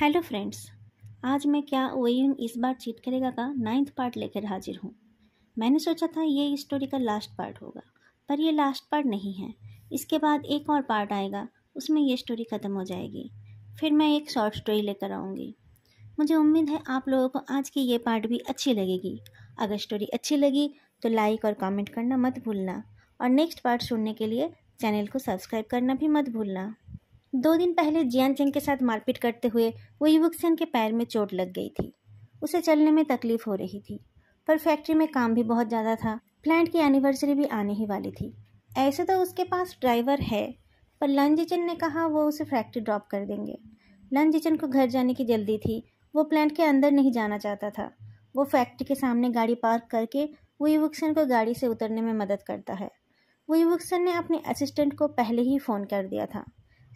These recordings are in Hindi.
हेलो फ्रेंड्स आज मैं क्या ओयून इस बार चीट करेगा का नाइन्थ पार्ट लेकर हाजिर हूँ मैंने सोचा था ये स्टोरी का लास्ट पार्ट होगा पर ये लास्ट पार्ट नहीं है इसके बाद एक और पार्ट आएगा उसमें यह स्टोरी ख़त्म हो जाएगी फिर मैं एक शॉर्ट स्टोरी लेकर आऊँगी मुझे उम्मीद है आप लोगों को आज की ये पार्ट भी अच्छी लगेगी अगर स्टोरी अच्छी लगी तो लाइक और कमेंट करना मत भूलना और नेक्स्ट पार्ट सुनने के लिए चैनल को सब्सक्राइब करना भी मत भूलना दो दिन पहले जियान चंग के साथ मारपीट करते हुए वो युवक सेन के पैर में चोट लग गई थी उसे चलने में तकलीफ हो रही थी पर फैक्ट्री में काम भी बहुत ज़्यादा था प्लांट की एनिवर्सरी भी आने ही वाली थी ऐसे तो उसके पास ड्राइवर है पर जिचन ने कहा वो उसे फैक्ट्री ड्रॉप कर देंगे जिचन को घर जाने की जल्दी थी वो प्लांट के अंदर नहीं जाना चाहता था वो फैक्ट्री के सामने गाड़ी पार्क करके वो युवक सेन को गाड़ी से उतरने में मदद करता है वो युवक सेन ने अपने असिस्टेंट को पहले ही फ़ोन कर दिया था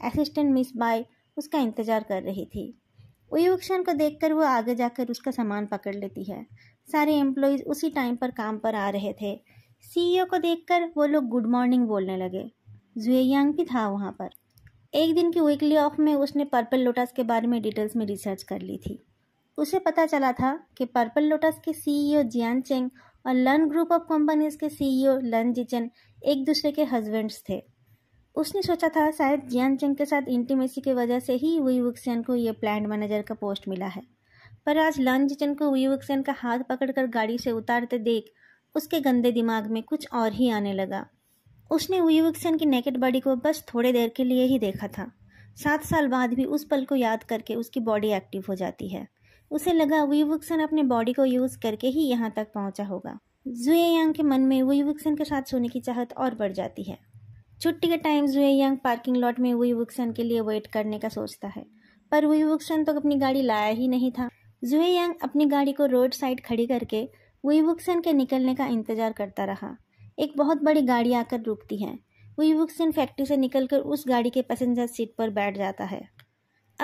असिस्टेंट मिस बाय उसका इंतज़ार कर रही थी उयोक्षण को देखकर वो आगे जाकर उसका सामान पकड़ लेती है सारे एम्प्लॉयज़ उसी टाइम पर काम पर आ रहे थे सीईओ e को देखकर वो लोग गुड मॉर्निंग बोलने लगे यांग भी था वहाँ पर एक दिन की वीकली ऑफ में उसने पर्पल लोटस के बारे में डिटेल्स में रिसर्च कर ली थी उसे पता चला था कि पर्पल लोटस के सीईओ जियान चेंग और लर्न ग्रुप ऑफ कंपनीज के सीईओ लर्न जिचन एक दूसरे के हस्बैंड्स थे उसने सोचा था शायद जियान चंग के साथ इंटीमेसी की वजह से ही वी वुक्सियन को यह प्लांट मैनेजर का पोस्ट मिला है पर आज लंज जिचन को वी वुक्सियन का हाथ पकड़कर गाड़ी से उतारते देख उसके गंदे दिमाग में कुछ और ही आने लगा उसने वी वुक्सियन की नेकेट बॉडी को बस थोड़ी देर के लिए ही देखा था सात साल बाद भी उस पल को याद करके उसकी बॉडी एक्टिव हो जाती है उसे लगा वी वुक्सन अपने बॉडी को यूज़ करके ही यहाँ तक पहुँचा होगा जुए यांग के मन में वी वुक्सन के साथ सोने की चाहत और बढ़ जाती है छुट्टी के टाइम जुए यंग पार्किंग लॉट में वही वुक्सन के लिए वेट करने का सोचता है पर वही वुक्सन तक तो अपनी गाड़ी लाया ही नहीं था जुए यंग अपनी गाड़ी को रोड साइड खड़ी करके वही वुक्सन के निकलने का इंतजार करता रहा एक बहुत बड़ी गाड़ी आकर रुकती है वही वुक्सन फैक्ट्री से निकलकर उस गाड़ी के पैसेंजर सीट पर बैठ जाता है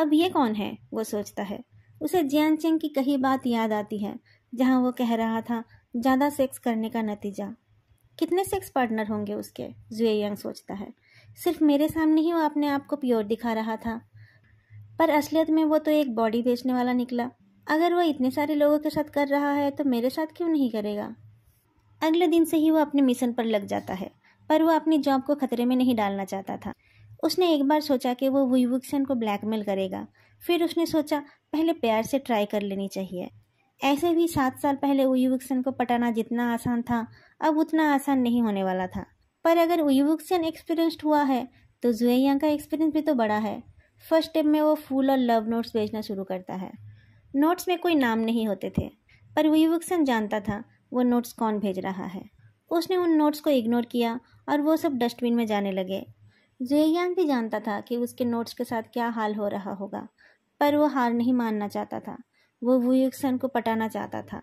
अब ये कौन है वो सोचता है उसे जियान चिंग की कही बात याद आती है जहाँ वो कह रहा था ज़्यादा सेक्स करने का नतीजा कितने सेक्स पार्टनर होंगे उसके जुए यंग सोचता है सिर्फ मेरे सामने ही वो अपने आप को प्योर दिखा रहा था पर असलियत में वो तो एक बॉडी बेचने वाला निकला अगर वो इतने सारे लोगों के साथ कर रहा है तो मेरे साथ क्यों नहीं करेगा अगले दिन से ही वो अपने मिशन पर लग जाता है पर वो अपनी जॉब को खतरे में नहीं डालना चाहता था उसने एक बार सोचा कि वो विवुक्सन को ब्लैकमेल करेगा फिर उसने सोचा पहले प्यार से ट्राई कर लेनी चाहिए ऐसे भी सात साल पहले विवुक्सन को पटाना जितना आसान था अब उतना आसान नहीं होने वाला था पर अगर युवक्सन एक्सपीरियंस्ड हुआ है तो जुएयांग का एक्सपीरियंस भी तो बड़ा है फर्स्ट स्टेप में वो फूल और लव नोट्स भेजना शुरू करता है नोट्स में कोई नाम नहीं होते थे पर विवक्सन जानता था वो नोट्स कौन भेज रहा है उसने उन नोट्स को इग्नोर किया और वो सब डस्टबिन में जाने लगे जुएयांग भी जानता था कि उसके नोट्स के साथ क्या हाल हो रहा होगा पर वो हार नहीं मानना चाहता था वो वुयुक्सन को पटाना चाहता था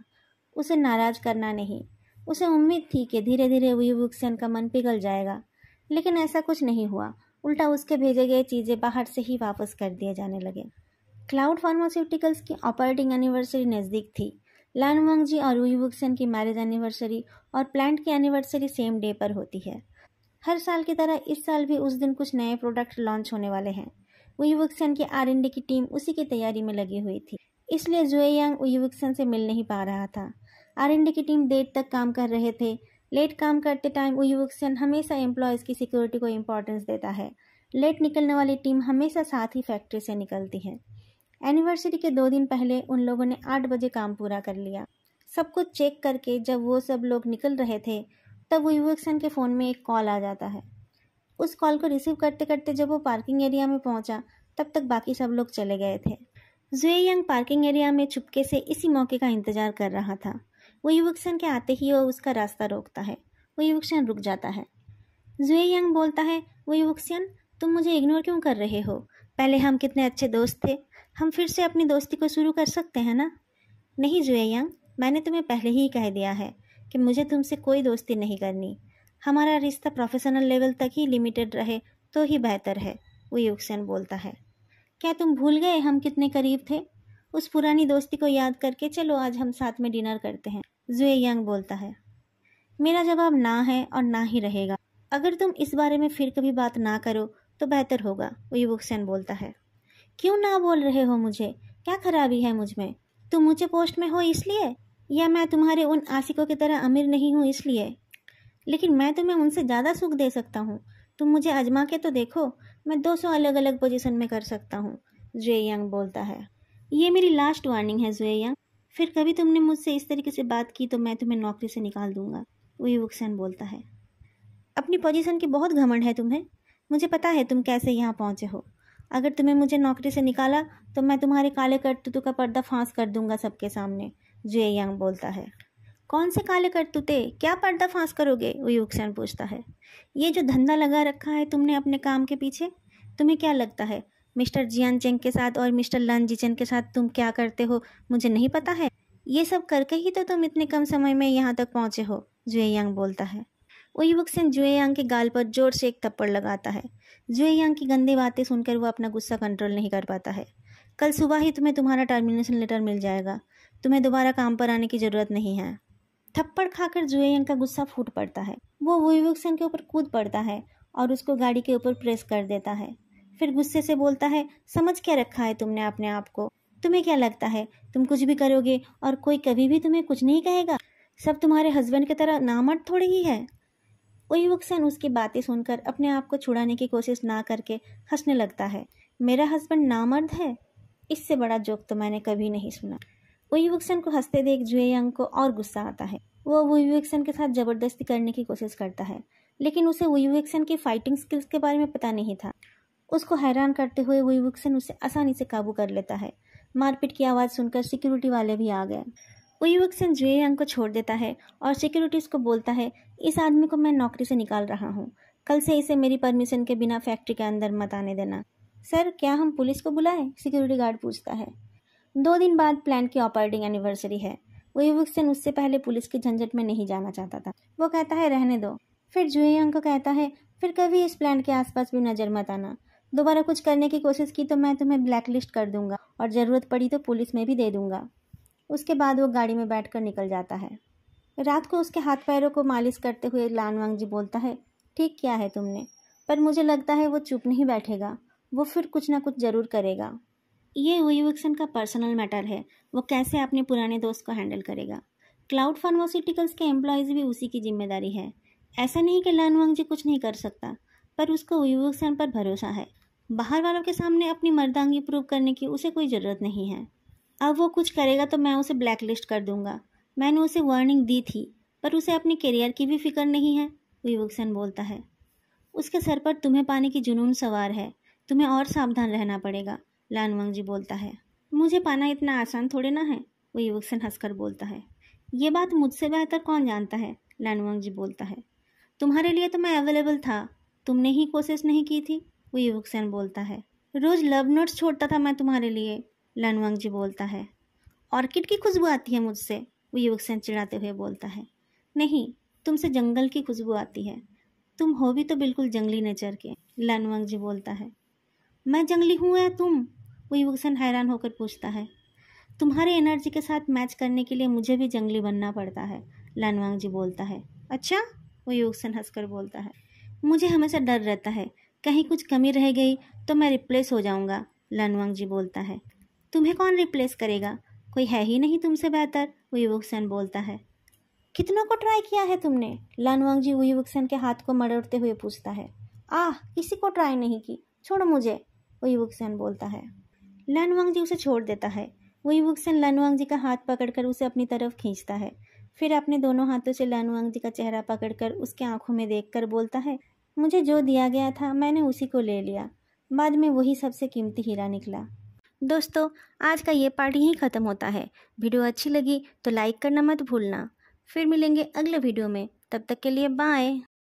उसे नाराज करना नहीं उसे उम्मीद थी कि धीरे धीरे वी वुक्सेन का मन पिघल जाएगा लेकिन ऐसा कुछ नहीं हुआ उल्टा उसके भेजे गए चीज़ें बाहर से ही वापस कर दिए जाने लगे क्लाउड फार्मास्यूटिकल्स की ऑपरेटिंग एनिवर्सरी नज़दीक थी लानवांग जी और वी वुक्सेन की मैरिज एनिवर्सरी और प्लांट की एनिवर्सरी सेम डे पर होती है हर साल की तरह इस साल भी उस दिन कुछ नए प्रोडक्ट लॉन्च होने वाले हैं उयुवक्सन की आर की टीम उसी की तैयारी में लगी हुई थी इसलिए जुए जुएयांग उयुवक्सन से मिल नहीं पा रहा था आर की टीम देर तक काम कर रहे थे लेट काम करते टाइम वो युवक सेन हमेशा एम्प्लॉयज़ की सिक्योरिटी को इम्पोर्टेंस देता है लेट निकलने वाली टीम हमेशा साथ ही फैक्ट्री से निकलती है एनिवर्सरी के दो दिन पहले उन लोगों ने आठ बजे काम पूरा कर लिया सब कुछ चेक करके जब वो सब लोग निकल रहे थे तब वो सेन के फ़ोन में एक कॉल आ जाता है उस कॉल को रिसीव करते करते जब वो पार्किंग एरिया में पहुंचा तब तक बाकी सब लोग चले गए थे जुए यंग पार्किंग एरिया में छुपके से इसी मौके का इंतजार कर रहा था वो युवक्षण के आते ही वह उसका रास्ता रोकता है वो युवक्षण रुक जाता है जुए यंग बोलता है वो युवक्षण तुम मुझे इग्नोर क्यों कर रहे हो पहले हम कितने अच्छे दोस्त थे हम फिर से अपनी दोस्ती को शुरू कर सकते हैं ना नहीं जुए यंग मैंने तुम्हें पहले ही कह दिया है कि मुझे तुमसे कोई दोस्ती नहीं करनी हमारा रिश्ता प्रोफेशनल लेवल तक ही लिमिटेड रहे तो ही बेहतर है वो युक्सेन बोलता है क्या तुम भूल गए हम कितने करीब थे उस पुरानी दोस्ती को याद करके चलो आज हम साथ में डिनर करते हैं जुए यंग बोलता है मेरा जवाब ना है और ना ही रहेगा अगर तुम इस बारे में फिर कभी बात ना करो तो बेहतर होगा उयुबुक्सेन बोलता है क्यों ना बोल रहे हो मुझे क्या खराबी है मुझ में तुम ऊँचे पोस्ट में हो इसलिए या मैं तुम्हारे उन आशिकों की तरह अमीर नहीं हूँ इसलिए लेकिन मैं तुम्हें उनसे ज़्यादा सुख दे सकता हूँ तुम मुझे आजमा के तो देखो मैं 200 अलग अलग पोजीशन में कर सकता हूँ जुए यंग बोलता है ये मेरी लास्ट वार्निंग है जुए यंग फिर कभी तुमने मुझसे इस तरीके से बात की तो मैं तुम्हें नौकरी से निकाल दूंगा युवक सेन बोलता है अपनी पोजीशन की बहुत घमंड है तुम्हें मुझे पता है तुम कैसे यहाँ पहुँचे हो अगर तुम्हें मुझे नौकरी से निकाला तो मैं तुम्हारे काले करतूतों का पर्दा फांस कर दूंगा सबके सामने जुए यंग बोलता है कौन से काले करतूते क्या पर्दा फांस करोगे वो सेन पूछता है ये जो धंधा लगा रखा है तुमने अपने काम के पीछे तुम्हें क्या लगता है मिस्टर जियान चेंग के साथ और मिस्टर लन जिचन के साथ तुम क्या करते हो मुझे नहीं पता है ये सब करके ही तो तुम इतने कम समय में यहाँ तक पहुँचे हो जुए यांग बोलता है सेन जुए यांग के गाल पर जोर से एक थप्पड़ लगाता है जुए यांग की गंदी बातें सुनकर वो अपना गुस्सा कंट्रोल नहीं कर पाता है कल सुबह ही तुम्हें तुम्हारा टर्मिनेशन लेटर मिल जाएगा तुम्हें दोबारा काम पर आने की ज़रूरत नहीं है थप्पड़ खाकर जुए यांग का गुस्सा फूट पड़ता है वो ओईवुक्सन के ऊपर कूद पड़ता है और उसको गाड़ी के ऊपर प्रेस कर देता है फिर गुस्से से बोलता है समझ क्या रखा है तुमने अपने आप को तुम्हें क्या लगता है तुम कुछ भी करोगे और कोई कभी भी तुम्हें कुछ नहीं कहेगा सब तुम्हारे हस्बैंड की तरह नामर्द थोड़ी ही है ओयुक्सन उसकी बातें सुनकर अपने आप को छुड़ाने की कोशिश ना करके हंसने लगता है मेरा हस्बैंड नामर्द है इससे बड़ा जोक तो मैंने कभी नहीं सुना ओयुक्सन को हंसते देख जुएयंग को और गुस्सा आता है वो वुयुक्सन के साथ ज़बरदस्ती करने की कोशिश करता है लेकिन उसे वुयुक्सन की फ़ाइटिंग स्किल्स के बारे में पता नहीं था उसको हैरान करते हुए वही विक्सन उसे आसानी से काबू कर लेता है मारपीट की आवाज़ सुनकर सिक्योरिटी वाले भी आ गए वही उयुक्सन जे यंग को छोड़ देता है और सिक्योरिटीज़ को बोलता है इस आदमी को मैं नौकरी से निकाल रहा हूँ कल से इसे मेरी परमिशन के बिना फैक्ट्री के अंदर मत आने देना सर क्या हम पुलिस को बुलाएं सिक्योरिटी गार्ड पूछता है दो दिन बाद प्लान की ऑपरेटिंग एनिवर्सरी है वो युवक्सन उससे पहले पुलिस के झंझट में नहीं जाना चाहता था वो कहता है रहने दो फिर जुए अंक कहता है फिर कभी इस प्लान के आसपास भी नज़र मत आना दोबारा कुछ करने की कोशिश की तो मैं तुम्हें ब्लैक लिस्ट कर दूंगा और ज़रूरत पड़ी तो पुलिस में भी दे दूंगा उसके बाद वो गाड़ी में बैठ कर निकल जाता है रात को उसके हाथ पैरों को मालिश करते हुए लानवांग जी बोलता है ठीक किया है तुमने पर मुझे लगता है वो चुप नहीं बैठेगा वो फिर कुछ ना कुछ ज़रूर करेगा ये ओयूक्सन का पर्सनल मैटर है वो कैसे अपने पुराने दोस्त को हैंडल करेगा क्लाउड फार्मास्यूटिकल्स के एम्प्लॉयज़ भी उसी की जिम्मेदारी है ऐसा नहीं कि लानवांग जी कुछ नहीं कर सकता पर उसको ओयूक्सन पर भरोसा है बाहर वालों के सामने अपनी मर्दांगी प्रूव करने की उसे कोई ज़रूरत नहीं है अब वो कुछ करेगा तो मैं उसे ब्लैक लिस्ट कर दूंगा मैंने उसे वार्निंग दी थी पर उसे अपने करियर की भी फिक्र नहीं है विवक्सन बोलता है उसके सर पर तुम्हें पाने की जुनून सवार है तुम्हें और सावधान रहना पड़ेगा लानवंग जी बोलता है मुझे पाना इतना आसान थोड़े ना है वो युवक्सन हंसकर बोलता है ये बात मुझसे बेहतर कौन जानता है लानवंग जी बोलता है तुम्हारे लिए तो मैं अवेलेबल था तुमने ही कोशिश नहीं की थी वो युवक सेन बोलता है रोज़ लव नोट्स छोड़ता था मैं तुम्हारे लिए लानवांग जी बोलता है ऑर्किड की खुशबू आती है मुझसे वो युवक सेन चिढ़ाते हुए बोलता है नहीं तुमसे जंगल की खुशबू आती है तुम हो भी तो बिल्कुल जंगली नेचर के लानवांग जी बोलता है मैं जंगली हूँ या तुम वो युवक सेन हैरान होकर पूछता है तुम्हारे एनर्जी के साथ मैच करने के लिए मुझे भी जंगली बनना पड़ता है लनवांग जी बोलता है अच्छा वो युवक सेन हंसकर बोलता है मुझे हमेशा डर रहता है कहीं कुछ कमी रह गई तो मैं रिप्लेस हो जाऊंगा लनवांग जी बोलता है तुम्हें कौन रिप्लेस करेगा कोई है ही नहीं तुमसे बेहतर उयुवुक्सन बोलता है कितनों को ट्राई किया है तुमने लानवांग जी उयुवुक्सन के हाथ को मड़ोड़ते हुए पूछता है आह किसी को ट्राई नहीं की छोड़ो मुझे उयुवुक्सन बोलता है लानवांग जी उसे छोड़ देता है उयुवुक्सन लानवांग जी का हाथ पकड़कर उसे अपनी तरफ खींचता है फिर अपने दोनों हाथों से लानवांग जी का चेहरा पकड़कर उसके आंखों में देखकर बोलता है मुझे जो दिया गया था मैंने उसी को ले लिया बाद में वही सबसे कीमती हीरा निकला दोस्तों आज का ये पार्ट यहीं ख़त्म होता है वीडियो अच्छी लगी तो लाइक करना मत भूलना फिर मिलेंगे अगले वीडियो में तब तक के लिए बाय